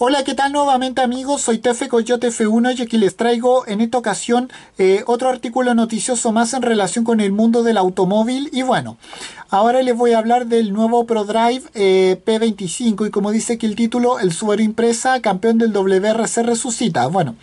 Hola, ¿qué tal nuevamente amigos? Soy Tefe Coyote F1 y aquí les traigo en esta ocasión eh, otro artículo noticioso más en relación con el mundo del automóvil y bueno, ahora les voy a hablar del nuevo ProDrive eh, P25 y como dice aquí el título, el suero Impresa, campeón del WRC resucita. Bueno,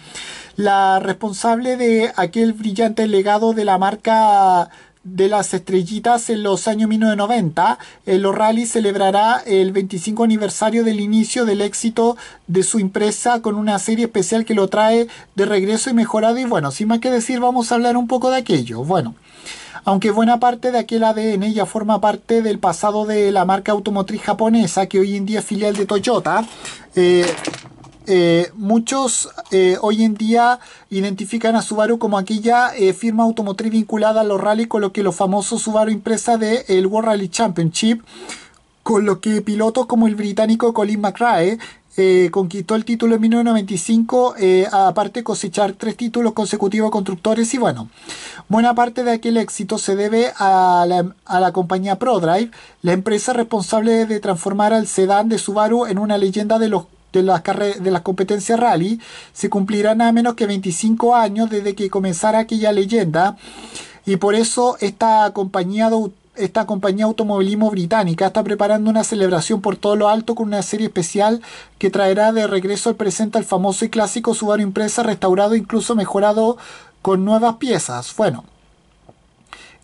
la responsable de aquel brillante legado de la marca de las estrellitas en los años 1990, el O'Reilly celebrará el 25 aniversario del inicio del éxito de su empresa con una serie especial que lo trae de regreso y mejorado. Y bueno, sin más que decir, vamos a hablar un poco de aquello. Bueno. Aunque buena parte de aquel ADN ya forma parte del pasado de la marca automotriz japonesa, que hoy en día es filial de Toyota, eh, eh, muchos eh, hoy en día identifican a Subaru como aquella eh, firma automotriz vinculada a los rally, con lo que los famosos Subaru impresa del el World Rally Championship, con lo que pilotos como el británico Colin McRae conquistó el título en 1995, aparte cosechar tres títulos consecutivos constructores y bueno, buena parte de aquel éxito se debe a la, a la compañía ProDrive, la empresa responsable de transformar al sedán de Subaru en una leyenda de los de las, de las competencias rally, se cumplirá a menos que 25 años desde que comenzara aquella leyenda y por eso esta compañía de esta compañía automovilismo británica está preparando una celebración por todo lo alto con una serie especial que traerá de regreso al presente al famoso y clásico Subaru Impresa restaurado e incluso mejorado con nuevas piezas. Bueno,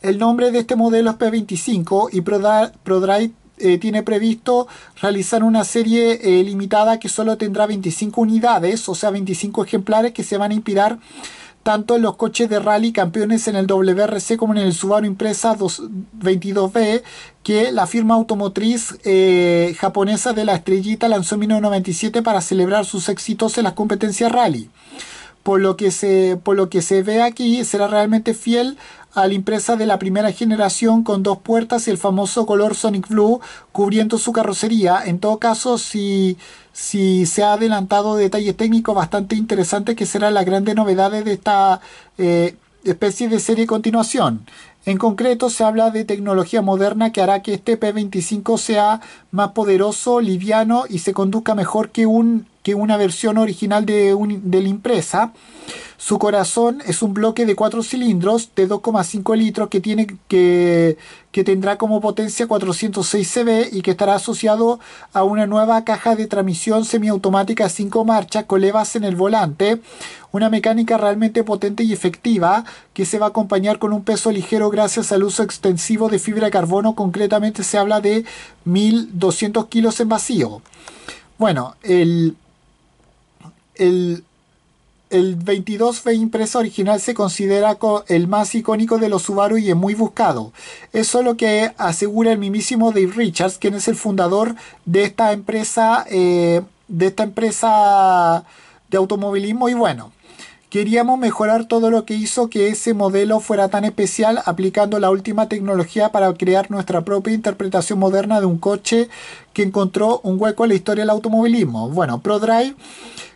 el nombre de este modelo es P25 y ProDrive eh, tiene previsto realizar una serie eh, limitada que solo tendrá 25 unidades, o sea 25 ejemplares que se van a inspirar tanto en los coches de rally campeones en el WRC como en el Subaru Impresa 22B que la firma automotriz eh, japonesa de la estrellita lanzó en 1997 para celebrar sus éxitos en las competencias rally por lo que se, por lo que se ve aquí, será realmente fiel a la impresa de la primera generación con dos puertas y el famoso color Sonic Blue cubriendo su carrocería. En todo caso, si, si se ha adelantado detalles técnicos bastante interesantes que serán las grandes novedades de esta eh, especie de serie continuación. En concreto, se habla de tecnología moderna que hará que este P25 sea más poderoso, liviano y se conduzca mejor que un que una versión original de, la impresa. Su corazón es un bloque de 4 cilindros de 2,5 litros que, tiene, que, que tendrá como potencia 406 CV y que estará asociado a una nueva caja de transmisión semiautomática 5 marchas con levas en el volante. Una mecánica realmente potente y efectiva que se va a acompañar con un peso ligero gracias al uso extensivo de fibra de carbono. Concretamente se habla de 1200 kilos en vacío. Bueno, el el, 22 f impresa original se considera el más icónico de los Subaru y es muy buscado. Eso es lo que asegura el mismísimo Dave Richards, quien es el fundador de esta empresa, eh, de esta empresa de automovilismo. Y bueno, queríamos mejorar todo lo que hizo que ese modelo fuera tan especial, aplicando la última tecnología para crear nuestra propia interpretación moderna de un coche que encontró un hueco en la historia del automovilismo. Bueno, ProDrive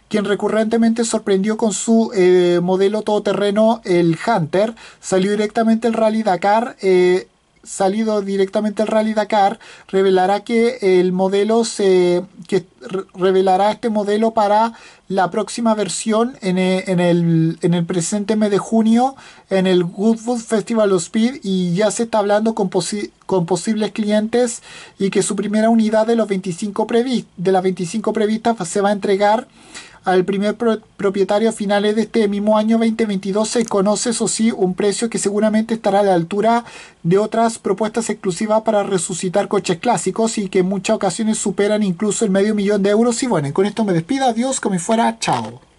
quien recurrentemente sorprendió con su eh, modelo todoterreno, el Hunter, salió directamente el Rally Dakar. Eh, salido directamente el Rally Dakar, revelará que el modelo se que revelará este modelo para la próxima versión eh, en el, en el, presente mes de junio en el Goodwood Festival of Speed y ya se está hablando con, con posibles clientes y que su primera unidad de los 25 de las 25 previstas se va a entregar al primer propietario a finales de este mismo año 2022 se conoce, eso sí, un precio que seguramente estará a la altura de otras propuestas exclusivas para resucitar coches clásicos y que en muchas ocasiones superan incluso el medio millón de euros. Y bueno, con esto me despido, adiós, como fuera, chao.